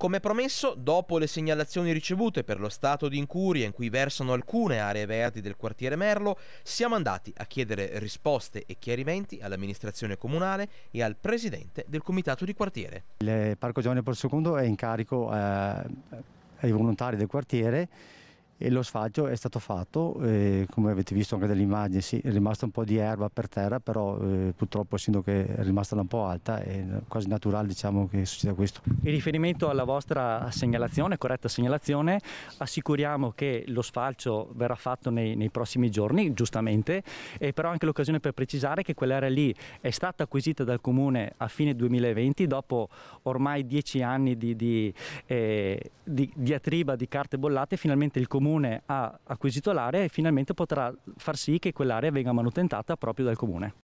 Come promesso, dopo le segnalazioni ricevute per lo stato di incuria in cui versano alcune aree verdi del quartiere Merlo, siamo andati a chiedere risposte e chiarimenti all'amministrazione comunale e al presidente del comitato di quartiere. Il Parco Giovanni Paolo II è in carico eh, ai volontari del quartiere e lo sfaggio è stato fatto, eh, come avete visto anche dalle immagini, sì, è rimasta un po' di erba per terra, però eh, purtroppo essendo che è rimasta un po' alta è quasi naturale diciamo, che succeda questo. In riferimento alla vostra segnalazione, corretta segnalazione, assicuriamo che lo sfalcio verrà fatto nei, nei prossimi giorni, giustamente, e però anche l'occasione per precisare che quell'area lì è stata acquisita dal comune a fine 2020 dopo ormai dieci anni di, di, eh, di diatriba di carte bollate, finalmente il comune comune ha acquisito l'area e finalmente potrà far sì che quell'area venga manutentata proprio dal comune.